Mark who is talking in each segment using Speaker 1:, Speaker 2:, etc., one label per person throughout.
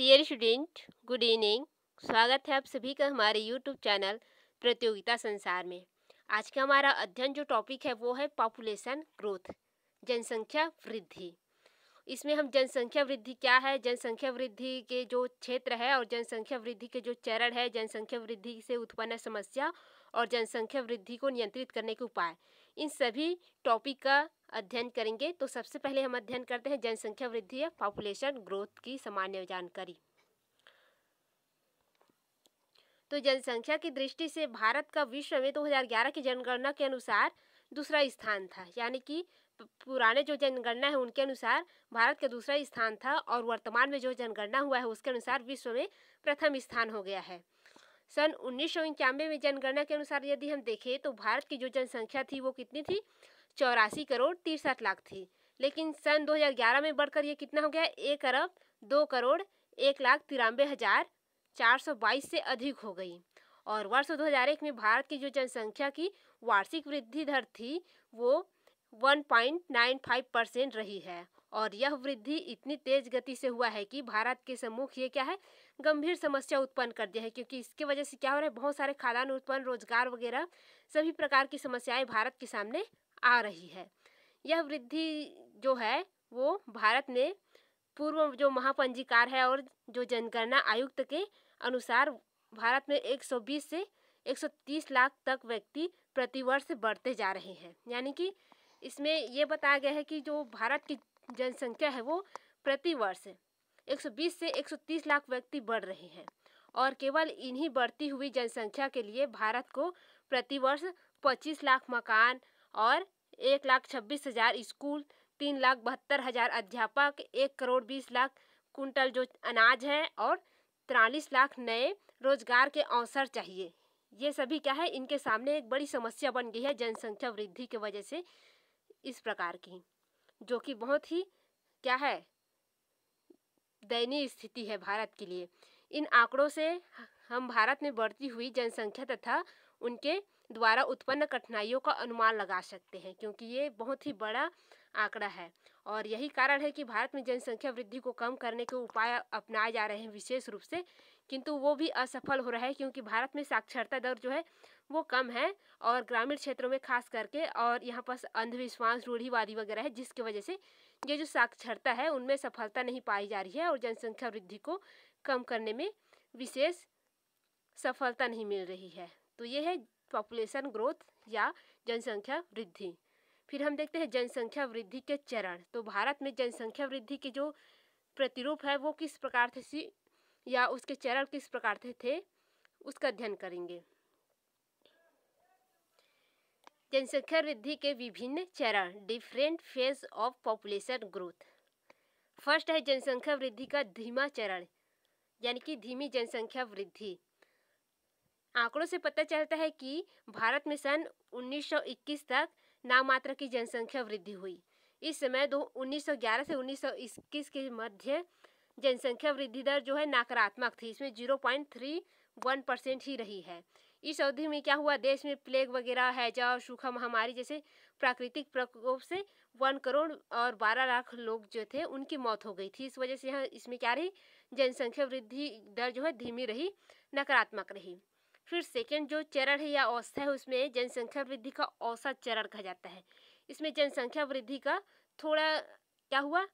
Speaker 1: dear student good evening स्वागत है आप सभी का हमारे यूट्यूब चैनल प्रतियोगिता संसार में आज का हमारा अध्ययन जो टॉपिक है वो है पॉपुलेशन ग्रोथ जनसंख्या वृद्धि इसमें हम जनसंख्या वृद्धि क्या है जनसंख्या वृद्धि के जो क्षेत्र है और जनसंख्या वृद्धि के जो चरण है जनसंख्या वृद्धि से उत्पन्न समस्या और जनसंख्या वृद्धि को नियंत्रित करने के उपाय इन सभी टॉपिक का अध्ययन करेंगे तो सबसे पहले हम अध्ययन करते हैं जनसंख्या वृद्धि या पॉपुलेशन ग्रोथ की सामान्य जानकारी तो जनसंख्या की दृष्टि से भारत का विश्व में 2011 की जनगणना के अनुसार दूसरा स्थान था यानी कि पुराने जो जनगणना है उनके अनुसार भारत का दूसरा स्थान था और वर्तमान में जो जनगणना हुआ है उसके अनुसार विश्व में प्रथम स्थान हो गया है सन उन्नीस में जनगणना के अनुसार यदि हम देखें तो भारत की जो जनसंख्या थी वो कितनी थी चौरासी करोड़ तिरसठ लाख थी लेकिन सन 2011 में बढ़कर ये कितना हो गया एक अरब दो करोड़ एक लाख तिरानबे हज़ार चार सौ बाईस से अधिक हो गई और वर्ष 2001 में भारत की जो जनसंख्या की वार्षिक वृद्धि दर थी वो 1.95 परसेंट रही है और यह वृद्धि इतनी तेज गति से हुआ है कि भारत के सम्मुख ये क्या है गंभीर समस्या उत्पन्न कर दिया है क्योंकि इसके वजह से क्या हो रहा है बहुत सारे खादान उत्पन्न रोजगार वगैरह सभी प्रकार की समस्याएं भारत के सामने आ रही है यह वृद्धि जो है वो भारत में पूर्व जो महापंजीकार है और जो जनगणना आयुक्त के अनुसार भारत में 120 से 130 लाख तक व्यक्ति प्रतिवर्ष बढ़ते जा रहे हैं यानी कि इसमें ये बताया गया है कि जो भारत की जनसंख्या है वो प्रतिवर्ष 120 से 130 लाख व्यक्ति बढ़ रहे हैं और केवल इन्हीं बढ़ती हुई जनसंख्या के लिए भारत को प्रतिवर्ष 25 लाख मकान और एक लाख छब्बीस हज़ार स्कूल तीन लाख बहत्तर हज़ार अध्यापक एक करोड़ बीस लाख कुंटल जो अनाज है और तिरालीस लाख नए रोजगार के अवसर चाहिए ये सभी क्या है इनके सामने एक बड़ी समस्या बन गई है जनसंख्या वृद्धि की वजह से इस प्रकार की जो कि बहुत ही क्या है दयनीय स्थिति है भारत के लिए इन आंकड़ों से हम भारत में बढ़ती हुई जनसंख्या तथा उनके द्वारा उत्पन्न कठिनाइयों का अनुमान लगा सकते हैं क्योंकि ये बहुत ही बड़ा आंकड़ा है और यही कारण है कि भारत में जनसंख्या वृद्धि को कम करने के उपाय अपनाए जा रहे हैं विशेष रूप से किंतु वो भी असफल हो रहा है क्योंकि भारत में साक्षरता दर जो है वो कम है और ग्रामीण क्षेत्रों में खास करके और यहाँ पर अंधविश्वास रूढ़ीवादी वगैरह है जिसकी वजह से ये जो साक्षरता है उनमें सफलता नहीं पाई जा रही है और जनसंख्या वृद्धि को कम करने में विशेष सफलता नहीं मिल रही है तो ये है पॉपुलेशन ग्रोथ या जनसंख्या वृद्धि फिर हम देखते हैं जनसंख्या वृद्धि के चरण तो भारत में जनसंख्या वृद्धि के जो प्रतिरूप है वो किस प्रकार थे या उसके चरण किस प्रकार थे, थे उसका अध्ययन करेंगे जनसंख्या वृद्धि के विभिन्न चरण different phase of population growth first है जनसंख्या वृद्धि का धीमा चरण यानी कि धीमी जनसंख्या वृद्धि आंकड़ों से पता चलता है कि भारत में सन 1921 तक नामात्र की जनसंख्या वृद्धि हुई इस समय दो 1911 से 1921 के मध्य जनसंख्या वृद्धि दर जो है नकारात्मक थी इसमें जीरो वन परसेंट ही रही है इस अवधि में क्या हुआ देश में प्लेग वगैरह हैजा और सूखा महामारी जैसे प्राकृतिक प्रकोप से वन करोड़ और बारह लाख लोग जो थे उनकी मौत हो गई थी इस वजह से यहाँ इसमें क्या रही जनसंख्या वृद्धि दर जो है धीमी रही नकारात्मक रही फिर सेकेंड जो चरण है या अवस्था है उसमें जनसंख्या वृद्धि का औसत चरण कहा जाता है इसमें जनसंख्या वृद्धि का थोड़ा क्या हुआ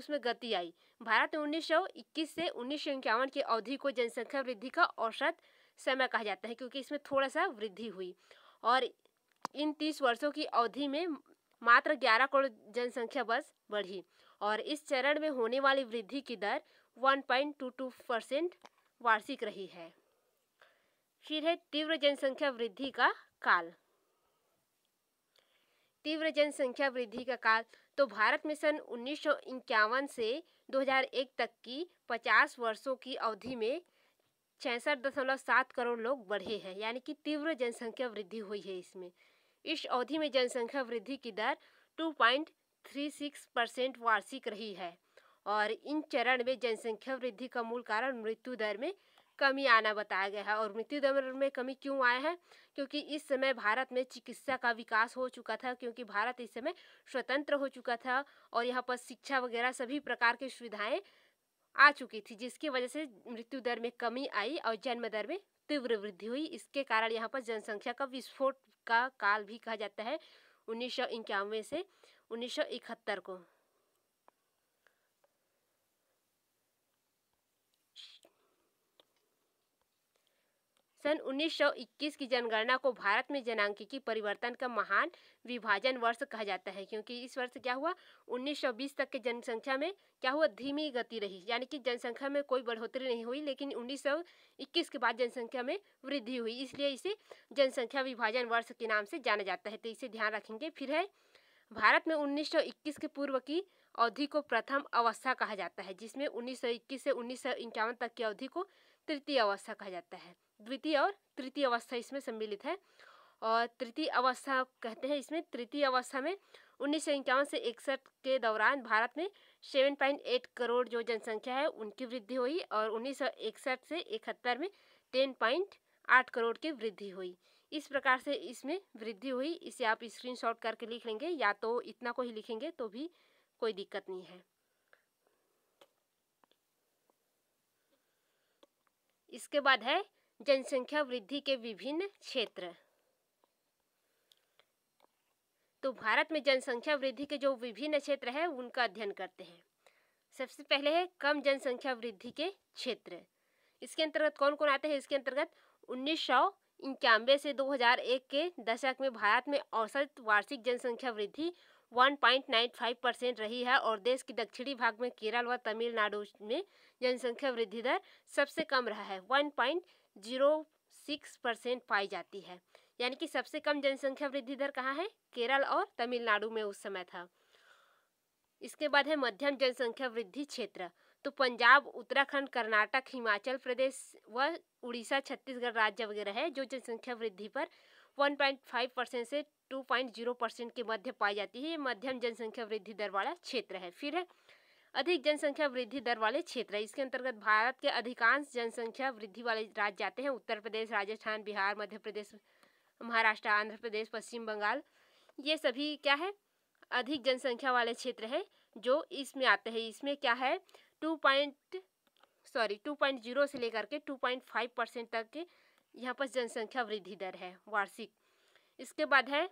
Speaker 1: उसमें गति आई भारत में उन्नीस सौ इक्कीस से उन्नीस सौ इक्यावन की अवधि को जनसंख्या वृद्धि का औसत समय कहा जाता है क्योंकि इसमें थोड़ा सा वृद्धि हुई और इन तीस वर्षों की अवधि में मात्र ग्यारह करोड़ जनसंख्या बस बढ़ी और इस चरण में होने वाली वृद्धि की दर टू परसेंट वार्षिक रही है फिर है तीव्र जनसंख्या वृद्धि का काल तीव्र जनसंख्या वृद्धि का काल तो भारत में सन उन्नीस से 2001 तक की 50 वर्षों की अवधि में छसठ दशमलव सात करोड़ लोग बढ़े हैं यानी कि तीव्र जनसंख्या वृद्धि हुई है इसमें इस अवधि में जनसंख्या वृद्धि की दर 2.36 परसेंट वार्षिक रही है और इन चरण में जनसंख्या वृद्धि का मूल कारण मृत्यु दर में कमी आना बताया गया है और मृत्यु दर में कमी क्यों आए हैं क्योंकि इस समय भारत में चिकित्सा का विकास हो चुका था क्योंकि भारत इस समय स्वतंत्र हो चुका था और यहाँ पर शिक्षा वगैरह सभी प्रकार की सुविधाएं आ चुकी थी जिसकी वजह से मृत्यु दर में कमी आई और जन्म दर में तीव्र वृद्धि हुई इसके कारण यहाँ पर जनसंख्या का विस्फोट का काल भी कहा जाता है उन्नीस से उन्नीस को सन 1921 की जनगणना को भारत में जनांकिकी परिवर्तन का महान विभाजन वर्ष कहा जाता है क्योंकि इस वर्ष क्या हुआ 1920 तक के जनसंख्या में क्या हुआ धीमी गति रही यानी कि जनसंख्या में कोई बढ़ोतरी नहीं हुई लेकिन 1921 के बाद जनसंख्या में वृद्धि हुई इसलिए इसे जनसंख्या विभाजन वर्ष के नाम से जाना जाता है तो इसे ध्यान रखेंगे फिर है भारत में 1921 के पूर्व की अवधि को प्रथम अवस्था कहा जाता है जिसमें 1921 से उन्नीस तक की अवधि को तृतीय अवस्था कहा जाता है द्वितीय और तृतीय अवस्था इसमें सम्मिलित है और तृतीय अवस्था कहते हैं इसमें तृतीय अवस्था में उन्नीस से इकसठ के दौरान भारत में एट करोड़ जो जनसंख्या है उनकी वृद्धि हुई और उन्नीस से इकहत्तर में आठ करोड़ की वृद्धि हुई इस प्रकार से इसमें वृद्धि हुई इसे आप स्क्रीनशॉट करके लिख लेंगे या तो इतना को ही लिखेंगे तो भी कोई दिक्कत नहीं है इसके बाद है जनसंख्या वृद्धि के विभिन्न क्षेत्र तो भारत में जनसंख्या वृद्धि के जो विभिन्न क्षेत्र है उनका अध्ययन करते हैं सबसे पहले है कम जनसंख्या वृद्धि के क्षेत्र इसके अंतर्गत कौन कौन आते हैं इसके अंतर्गत उन्नीस सौ इक्यानवे से 2001 के दशक में भारत में औसत वार्षिक जनसंख्या वृद्धि 1.95 परसेंट रही है और देश के दक्षिणी भाग में केरल व तमिलनाडु में जनसंख्या वृद्धि दर सबसे कम रहा है 1.0 जीरो सिक्स परसेंट पाई जाती है यानी कि सबसे कम जनसंख्या वृद्धि दर कहाँ है केरल और तमिलनाडु में उस समय था इसके बाद है मध्यम जनसंख्या वृद्धि क्षेत्र तो पंजाब उत्तराखंड कर्नाटक हिमाचल प्रदेश व उड़ीसा छत्तीसगढ़ राज्य वगैरह है जो जनसंख्या वृद्धि पर 1.5 परसेंट से 2.0 परसेंट के मध्य पाई जाती है ये मध्यम जनसंख्या वृद्धि दर वाला क्षेत्र है फिर है अधिक जनसंख्या वृद्धि दर वाले क्षेत्र है इसके अंतर्गत भारत के अधिकांश जनसंख्या वृद्धि वाले राज्य जाते हैं उत्तर प्रदेश राजस्थान बिहार मध्य प्रदेश महाराष्ट्र आंध्र प्रदेश पश्चिम बंगाल ये सभी क्या है अधिक जनसंख्या वाले क्षेत्र है जो इसमें आते हैं इसमें क्या है two point sorry two point zero से लेकर के टू पॉइंट फाइव परसेंट तक यहाँ पर जनसंख्या वृद्धि दर है वार्षिक इसके बाद है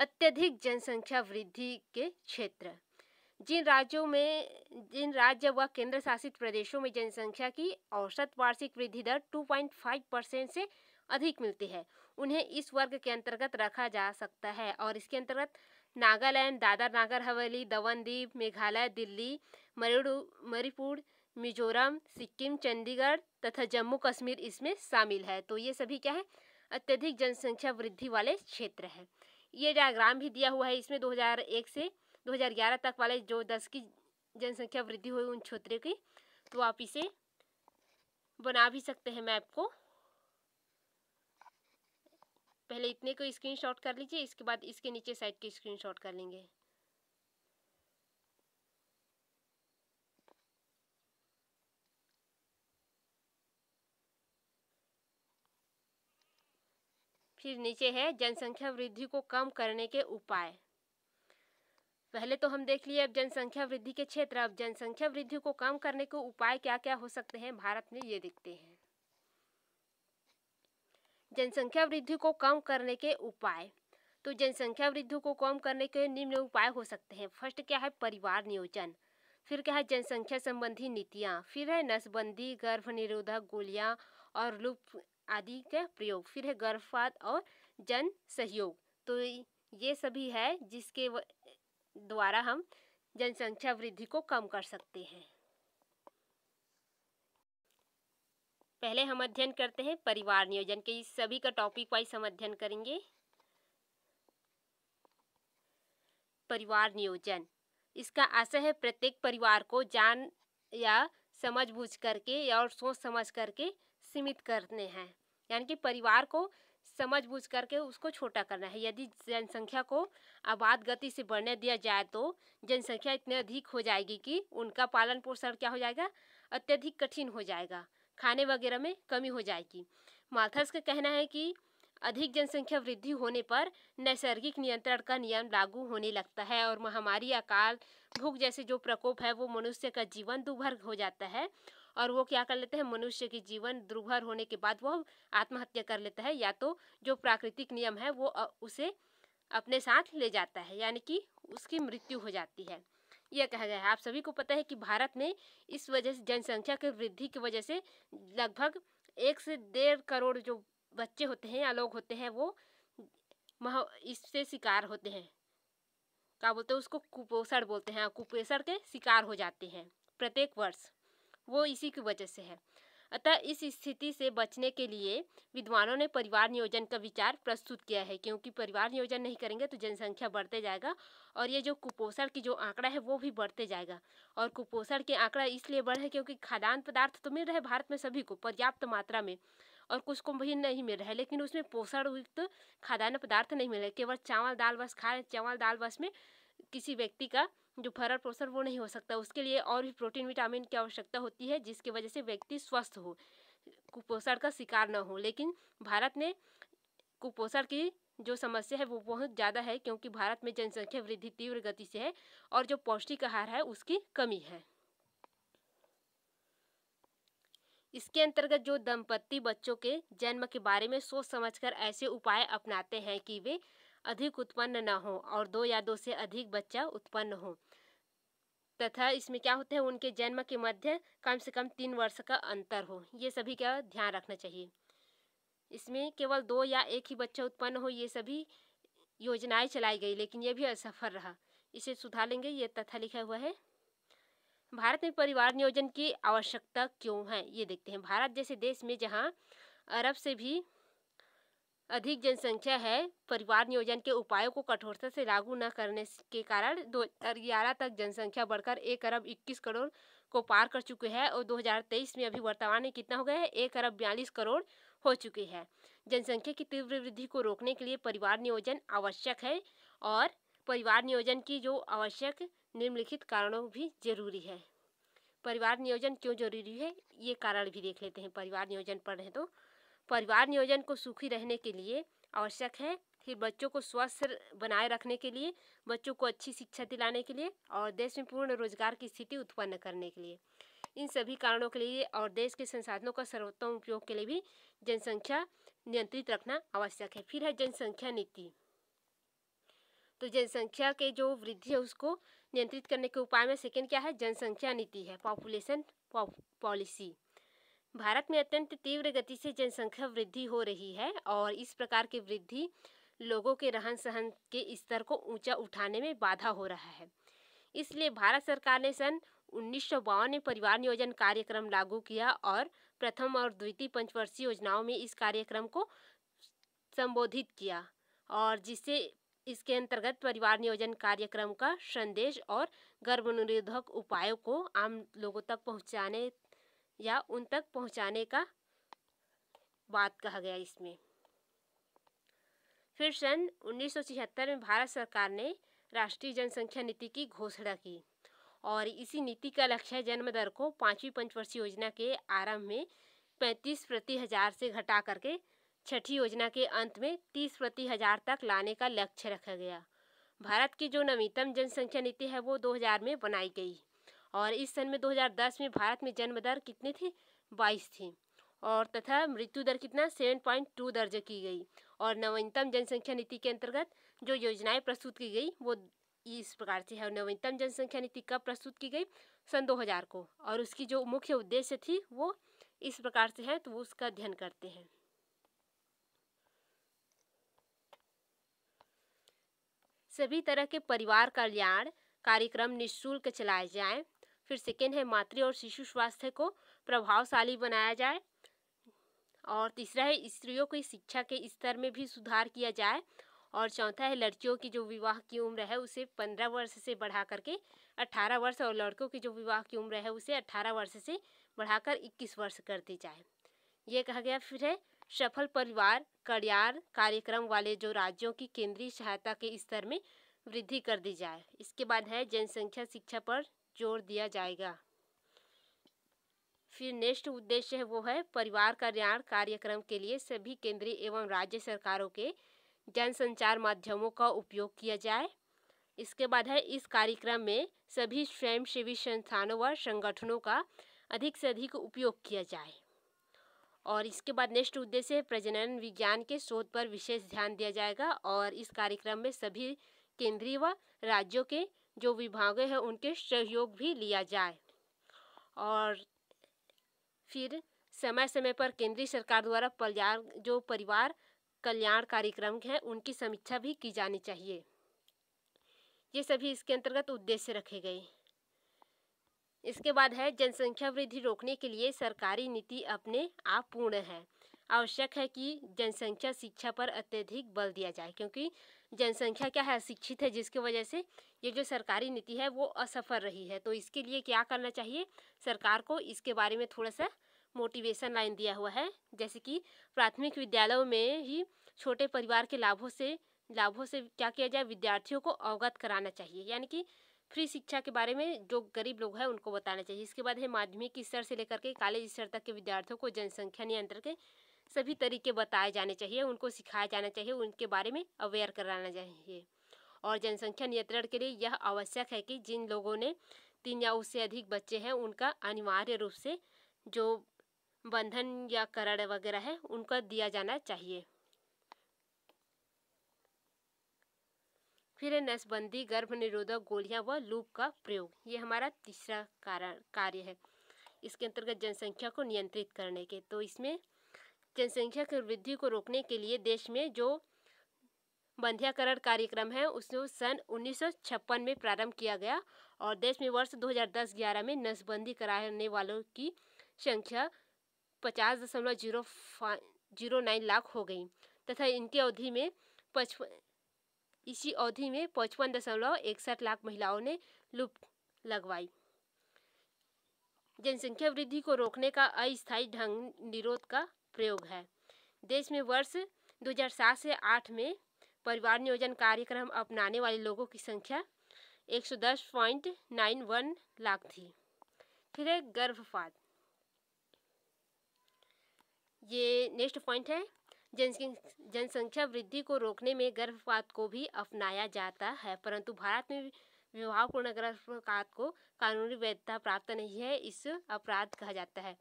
Speaker 1: अत्यधिक जनसंख्या वृद्धि के क्षेत्र जिन राज्यों में जिन राज्य व केंद्र शासित प्रदेशों में जनसंख्या की औसत वार्षिक वृद्धि दर 2.5 परसेंट से अधिक मिलती है उन्हें इस वर्ग के अंतर्गत रखा जा सकता है और इसके अंतर्गत नागालैंड दादर नागर हवेली दमनदीप मेघालय दिल्ली मरुड़ मणिपुर मिजोरम सिक्किम चंडीगढ़ तथा जम्मू कश्मीर इसमें शामिल है तो ये सभी क्या है अत्यधिक जनसंख्या वृद्धि वाले क्षेत्र हैं ये डायग्राम भी दिया हुआ है इसमें 2001 से 2011 तक वाले जो दस की जनसंख्या वृद्धि हुई उन क्षेत्रों की तो आप इसे बना भी सकते हैं मैप को पहले इतने को स्क्रीनशॉट कर लीजिए इसके बाद इसके नीचे साइड की स्क्रीनशॉट कर लेंगे फिर नीचे है जनसंख्या वृद्धि को कम करने के उपाय पहले तो हम देख लिए अब जनसंख्या वृद्धि के क्षेत्र अब जनसंख्या वृद्धि को कम करने के उपाय क्या क्या हो सकते हैं भारत में ये देखते हैं जनसंख्या वृद्धि को कम करने के उपाय तो जनसंख्या वृद्धि को कम करने के निम्न उपाय हो सकते हैं फर्स्ट क्या है परिवार नियोजन फिर क्या है जनसंख्या संबंधी नीतियाँ फिर है नसबंदी गर्भ निरोधक गोलियाँ और लुप्त आदि का प्रयोग फिर है गर्भपात और जन सहयोग तो ये सभी है जिसके द्वारा हम जनसंख्या वृद्धि को कम कर सकते हैं पहले हम अध्ययन करते हैं परिवार नियोजन के इस सभी का टॉपिक वाइज हम अध्ययन करेंगे परिवार नियोजन इसका आशय है प्रत्येक परिवार को जान या समझ बूझ करके या और सोच समझ करके सीमित करने हैं यानी कि परिवार को समझ बूझ करके उसको छोटा करना है यदि जनसंख्या को आबाद गति से बढ़ने दिया जाए तो जनसंख्या इतनी अधिक हो जाएगी कि उनका पालन पोषण क्या हो जाएगा अत्यधिक कठिन हो जाएगा खाने वगैरह में कमी हो जाएगी माथर्स का कहना है कि अधिक जनसंख्या वृद्धि होने पर नैसर्गिक नियंत्रण का नियम लागू होने लगता है और महामारी अकाल भूख जैसे जो प्रकोप है वो मनुष्य का जीवन दुभर हो जाता है और वो क्या कर लेते हैं मनुष्य की जीवन दुर्भर होने के बाद वह आत्महत्या कर लेता है या तो जो प्राकृतिक नियम है वो उसे अपने साथ ले जाता है यानी कि उसकी मृत्यु हो जाती है यह कहा गया है आप सभी को पता है कि भारत में इस वजह से जनसंख्या की वृद्धि की वजह से लगभग एक से डेढ़ करोड़ जो बच्चे होते हैं या लोग होते हैं वो मह इससे शिकार होते हैं क्या बोलते हैं उसको कुपोषण बोलते हैं कुपोषण के शिकार हो जाते हैं प्रत्येक वर्ष वो इसी की वजह से है अतः इस स्थिति से बचने के लिए विद्वानों ने परिवार नियोजन का विचार प्रस्तुत किया है क्योंकि परिवार नियोजन नहीं करेंगे तो जनसंख्या बढ़ते जाएगा और ये जो कुपोषण की जो आंकड़ा है वो भी बढ़ते जाएगा और कुपोषण के आंकड़ा इसलिए है क्योंकि खाद्यान्न पदार्थ तो मिल रहे भारत में सभी को पर्याप्त मात्रा में और कुछ को भी नहीं मिल रहा है लेकिन उसमें पोषण युक्त खाद्यान्न पदार्थ नहीं मिल रहे केवल चावल दाल बस खा रहे चावल दाल बस में किसी व्यक्ति का जो फरार पोषण वो नहीं हो सकता उसके लिए और भी प्रोटीन विटामिन की आवश्यकता होती है जिसकी वजह से व्यक्ति स्वस्थ हो कुपोषण का शिकार न हो लेकिन भारत में कुपोषण की जो समस्या है वो बहुत ज़्यादा है क्योंकि भारत में जनसंख्या वृद्धि तीव्र गति से है और जो पौष्टिक आहार है उसकी कमी है इसके अंतर्गत जो दंपत्ति बच्चों के जन्म के बारे में सोच समझकर ऐसे उपाय अपनाते हैं कि वे अधिक उत्पन्न न हो और दो या दो से अधिक बच्चा उत्पन्न हो तथा इसमें क्या होता है उनके जन्म के मध्य कम से कम तीन वर्ष का अंतर हो ये सभी का ध्यान रखना चाहिए इसमें केवल दो या एक ही बच्चा उत्पन्न हो ये सभी योजनाएं चलाई गई लेकिन ये भी असफल रहा इसे सुधार लेंगे ये तथा लिखा हुआ है भारत में परिवार नियोजन की आवश्यकता क्यों है ये देखते हैं भारत जैसे देश में जहाँ अरब से भी अधिक जनसंख्या है परिवार नियोजन के उपायों को कठोरता से लागू न करने के कारण 2011 तक जनसंख्या बढ़कर एक अरब 21 करोड़ को पार कर चुकी है और 2023 में अभी वर्तमान में कितना हो गया है एक अरब बयालीस करोड़ हो चुकी है जनसंख्या की तीव्र वृद्धि को रोकने के लिए परिवार नियोजन आवश्यक है और परिवार नियोजन की जो आवश्यक निम्नलिखित कारणों भी जरूरी है परिवार नियोजन क्यों जरूरी है ये कारण भी देख लेते हैं परिवार नियोजन पढ़ रहे तो परिवार नियोजन को सुखी रहने के लिए आवश्यक है फिर बच्चों को स्वस्थ बनाए रखने के लिए बच्चों को अच्छी शिक्षा दिलाने के लिए और देश में पूर्ण रोजगार की स्थिति उत्पन्न करने के लिए इन सभी कारणों के लिए और देश के संसाधनों का सर्वोत्तम उपयोग के लिए भी जनसंख्या नियंत्रित रखना आवश्यक है फिर है जनसंख्या नीति तो जनसंख्या के जो वृद्धि है उसको नियंत्रित करने के उपाय में सेकेंड क्या है जनसंख्या नीति है पॉपुलेशन पॉलिसी भारत में अत्यंत तीव्र गति से जनसंख्या वृद्धि हो रही है और इस प्रकार की वृद्धि लोगों के रहन सहन के स्तर को ऊंचा उठाने में बाधा हो रहा है इसलिए भारत सरकार ने सन उन्नीस में परिवार नियोजन कार्यक्रम लागू किया और प्रथम और द्वितीय पंचवर्षीय योजनाओं में इस कार्यक्रम को संबोधित किया और जिससे इसके अंतर्गत परिवार नियोजन कार्यक्रम का संदेश और गर्भनिरोधक उपायों को आम लोगों तक पहुंचाने या उन तक पहुंचाने का बात कहा गया इसमें फिर सन उन्नीस में भारत सरकार ने राष्ट्रीय जनसंख्या नीति की घोषणा की और इसी नीति का लक्ष्य जन्म दर को पाँचवीं पंचवर्षीय योजना के आरंभ में पैंतीस प्रति हजार से घटा करके छठी योजना के अंत में तीस प्रति हजार तक लाने का लक्ष्य रखा गया भारत की जो नवीनतम जनसंख्या नीति है वो 2000 में बनाई गई और इस सन में 2010 में भारत में जन्म दर कितनी थी बाईस थी और तथा मृत्यु दर कितना सेवन पॉइंट टू दर्ज की गई और नवीनतम जनसंख्या नीति के अंतर्गत जो योजनाएं प्रस्तुत की गई वो इस प्रकार से है और नवीनतम जनसंख्या नीति कब प्रस्तुत की गई सन 2000 को और उसकी जो मुख्य उद्देश्य थी वो इस प्रकार से है तो वो उसका अध्ययन करते हैं सभी तरह के परिवार कल्याण कार्यक्रम निःशुल्क चलाए जाएं फिर सेकेंड है मातृ और शिशु स्वास्थ्य को प्रभावशाली बनाया जाए और तीसरा है स्त्रियों की शिक्षा के स्तर में भी सुधार किया जाए और चौथा है लड़कियों की जो विवाह की उम्र है उसे पंद्रह वर्ष से बढ़ा करके अट्ठारह वर्ष और लड़कों की जो विवाह की उम्र है उसे अट्ठारह वर्ष से बढ़ाकर इक्कीस वर्ष कर दी जाए ये कहा गया फिर है सफल परिवार कल्याण कार्यक्रम वाले जो राज्यों की केंद्रीय सहायता के स्तर में वृद्धि कर दी जाए इसके बाद है जनसंख्या शिक्षा पर जोर दिया जाएगा फिर नेक्स्ट उद्देश्य है वो है परिवार कल्याण कार्यक्रम के लिए सभी केंद्रीय एवं राज्य सरकारों के जनसंचार माध्यमों का उपयोग किया जाए इसके बाद है इस कार्यक्रम में सभी स्वयंसेवी संस्थानों व संगठनों का अधिक से अधिक उपयोग किया जाए और इसके बाद नेक्स्ट उद्देश्य है प्रजनन विज्ञान के शोध पर विशेष ध्यान दिया जाएगा और इस कार्यक्रम में सभी केंद्रीय व राज्यों के जो विभागें हैं उनके सहयोग भी लिया जाए और फिर समय समय पर केंद्रीय सरकार द्वारा परिवार जो परिवार कल्याण कार्यक्रम हैं उनकी समीक्षा भी की जानी चाहिए ये सभी इसके अंतर्गत उद्देश्य रखे गए इसके बाद है जनसंख्या वृद्धि रोकने के लिए सरकारी नीति अपने आप पूर्ण है आवश्यक है कि जनसंख्या शिक्षा पर अत्यधिक बल दिया जाए क्योंकि जनसंख्या क्या है अशिक्षित है जिसकी वजह से ये जो सरकारी नीति है वो असफल रही है तो इसके लिए क्या करना चाहिए सरकार को इसके बारे में थोड़ा सा मोटिवेशन लाइन दिया हुआ है जैसे कि प्राथमिक विद्यालयों में ही छोटे परिवार के लाभों से लाभों से क्या किया जाए विद्यार्थियों को अवगत कराना चाहिए यानी कि फ्री शिक्षा के बारे में जो गरीब लोग हैं उनको बताना चाहिए इसके बाद है माध्यमिक स्तर से लेकर के कॉलेज स्तर तक के विद्यार्थियों को जनसंख्या नियंत्रण के सभी तरीके बताए जाने चाहिए उनको सिखाया जाना चाहिए उनके बारे में अवेयर कराना चाहिए और जनसंख्या नियंत्रण के लिए यह आवश्यक है कि जिन लोगों ने तीन या उससे अधिक बच्चे हैं उनका अनिवार्य रूप से जो बंधन या करण वगैरह है उनका दिया जाना चाहिए फिर है नसबंदी गर्भ निरोधक गोलियां व लूप का प्रयोग ये हमारा तीसरा कारण कार्य है इसके अंतर्गत जनसंख्या को नियंत्रित करने के तो इसमें जनसंख्या की वृद्धि को रोकने के लिए देश में जो बंध्याकरण कार्यक्रम है उसको सन 1956 में प्रारंभ किया गया और देश में वर्ष 2010-11 में नसबंदी कराने वालों की संख्या पचास दशमलव जीरो जीरो नाइन लाख हो गई तथा इनकी अवधि में पचपन इसी अवधि में पचपन दशमलव इकसठ लाख महिलाओं ने लुप लगवाई जनसंख्या वृद्धि को रोकने का अस्थायी ढंग निरोध का प्रयोग है देश में वर्ष 2007 से 8 में परिवार नियोजन कार्यक्रम अपनाने वाले लोगों की संख्या 110.91 लाख थी फिर है गर्भपात ये नेक्स्ट पॉइंट है जनसंख्या वृद्धि को रोकने में गर्भपात को भी अपनाया जाता है परंतु भारत में विवाहपूर्ण गर्भपात को कानूनी वैधता प्राप्त नहीं है इस अपराध कहा जाता है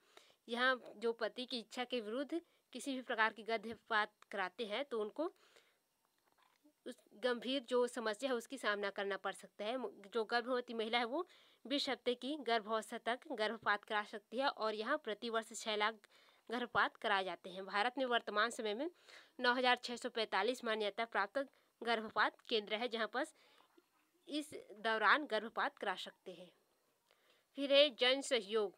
Speaker 1: यहाँ जो पति की इच्छा के विरुद्ध किसी भी प्रकार की गर्भपात कराते हैं तो उनको उस गंभीर जो समस्या है उसकी सामना करना पड़ सकता है जो गर्भवती महिला है वो बीस हफ्ते की गर्भावस्था तक गर्भपात करा सकती है और यहाँ प्रतिवर्ष छः लाख गर्भपात कराए जाते हैं भारत में वर्तमान समय में 9,645 मान्यता प्राप्त गर्भपात केंद्र है जहाँ पर इस दौरान गर्भपात करा सकते हैं फिर है जन सहयोग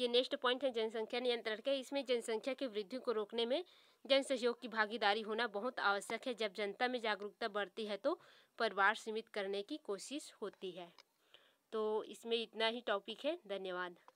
Speaker 1: ये नेक्स्ट पॉइंट है जनसंख्या नियंत्रण के इसमें जनसंख्या की वृद्धि को रोकने में जन सहयोग की भागीदारी होना बहुत आवश्यक है जब जनता में जागरूकता बढ़ती है तो परिवार सीमित करने की कोशिश होती है तो इसमें इतना ही टॉपिक है धन्यवाद